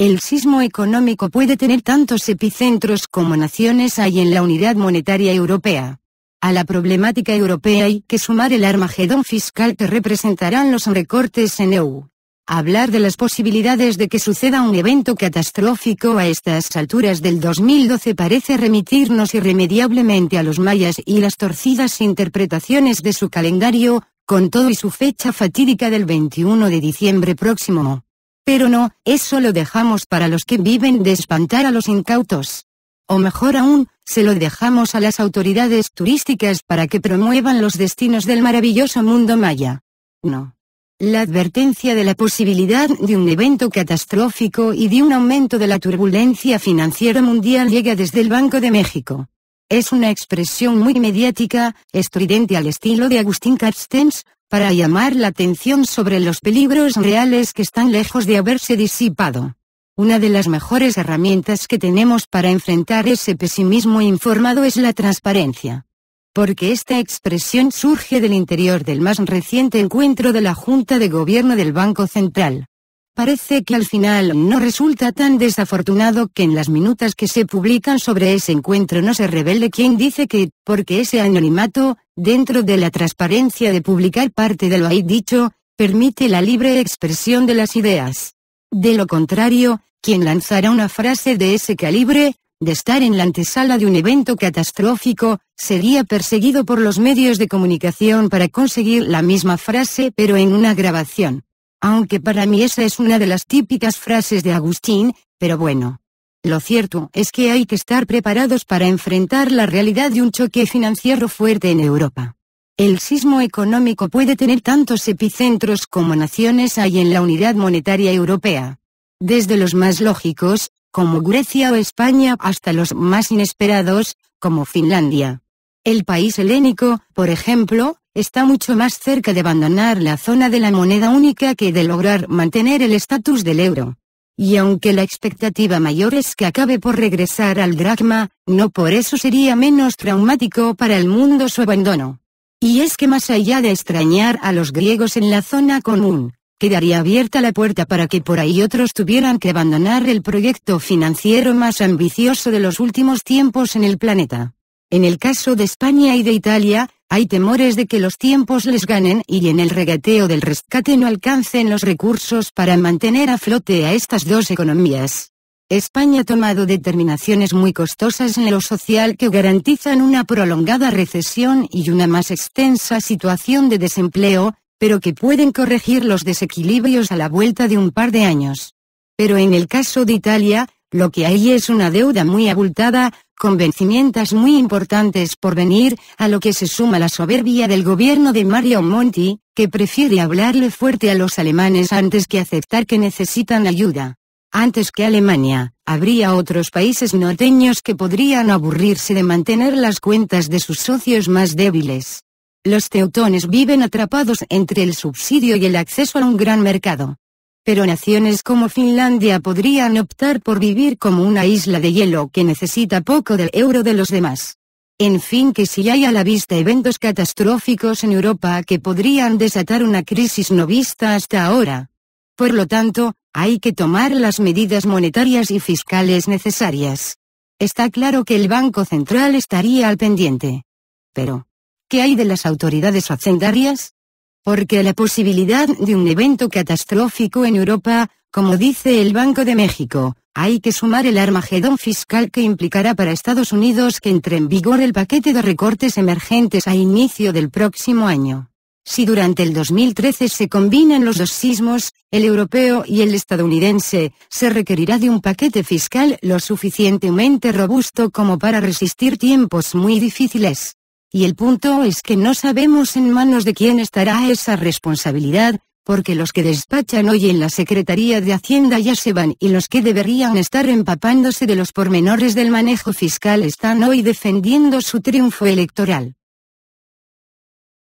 El sismo económico puede tener tantos epicentros como naciones hay en la unidad monetaria europea. A la problemática europea hay que sumar el armagedón fiscal que representarán los recortes en EU. Hablar de las posibilidades de que suceda un evento catastrófico a estas alturas del 2012 parece remitirnos irremediablemente a los mayas y las torcidas interpretaciones de su calendario, con todo y su fecha fatídica del 21 de diciembre próximo. Pero no, eso lo dejamos para los que viven de espantar a los incautos. O mejor aún, se lo dejamos a las autoridades turísticas para que promuevan los destinos del maravilloso mundo maya. No. La advertencia de la posibilidad de un evento catastrófico y de un aumento de la turbulencia financiera mundial llega desde el Banco de México. Es una expresión muy mediática, estridente al estilo de Agustín Carstens, para llamar la atención sobre los peligros reales que están lejos de haberse disipado. Una de las mejores herramientas que tenemos para enfrentar ese pesimismo informado es la transparencia. Porque esta expresión surge del interior del más reciente encuentro de la Junta de Gobierno del Banco Central parece que al final no resulta tan desafortunado que en las minutas que se publican sobre ese encuentro no se revele quién dice que, porque ese anonimato, dentro de la transparencia de publicar parte de lo ahí dicho, permite la libre expresión de las ideas. De lo contrario, quien lanzara una frase de ese calibre, de estar en la antesala de un evento catastrófico, sería perseguido por los medios de comunicación para conseguir la misma frase pero en una grabación. Aunque para mí esa es una de las típicas frases de Agustín, pero bueno. Lo cierto es que hay que estar preparados para enfrentar la realidad de un choque financiero fuerte en Europa. El sismo económico puede tener tantos epicentros como naciones hay en la unidad monetaria europea. Desde los más lógicos, como Grecia o España, hasta los más inesperados, como Finlandia. El país helénico, por ejemplo, está mucho más cerca de abandonar la zona de la moneda única que de lograr mantener el estatus del euro. Y aunque la expectativa mayor es que acabe por regresar al dracma, no por eso sería menos traumático para el mundo su abandono. Y es que más allá de extrañar a los griegos en la zona común, quedaría abierta la puerta para que por ahí otros tuvieran que abandonar el proyecto financiero más ambicioso de los últimos tiempos en el planeta. En el caso de España y de Italia, hay temores de que los tiempos les ganen y en el regateo del rescate no alcancen los recursos para mantener a flote a estas dos economías. España ha tomado determinaciones muy costosas en lo social que garantizan una prolongada recesión y una más extensa situación de desempleo, pero que pueden corregir los desequilibrios a la vuelta de un par de años. Pero en el caso de Italia, lo que hay es una deuda muy abultada, convencimientos muy importantes por venir, a lo que se suma la soberbia del gobierno de Mario Monti, que prefiere hablarle fuerte a los alemanes antes que aceptar que necesitan ayuda. Antes que Alemania, habría otros países norteños que podrían aburrirse de mantener las cuentas de sus socios más débiles. Los teutones viven atrapados entre el subsidio y el acceso a un gran mercado pero naciones como Finlandia podrían optar por vivir como una isla de hielo que necesita poco del euro de los demás. En fin que si hay a la vista eventos catastróficos en Europa que podrían desatar una crisis no vista hasta ahora. Por lo tanto, hay que tomar las medidas monetarias y fiscales necesarias. Está claro que el Banco Central estaría al pendiente. Pero, ¿qué hay de las autoridades hacendarias? porque la posibilidad de un evento catastrófico en Europa, como dice el Banco de México, hay que sumar el armagedón fiscal que implicará para Estados Unidos que entre en vigor el paquete de recortes emergentes a inicio del próximo año. Si durante el 2013 se combinan los dos sismos, el europeo y el estadounidense, se requerirá de un paquete fiscal lo suficientemente robusto como para resistir tiempos muy difíciles. Y el punto es que no sabemos en manos de quién estará esa responsabilidad, porque los que despachan hoy en la Secretaría de Hacienda ya se van y los que deberían estar empapándose de los pormenores del manejo fiscal están hoy defendiendo su triunfo electoral.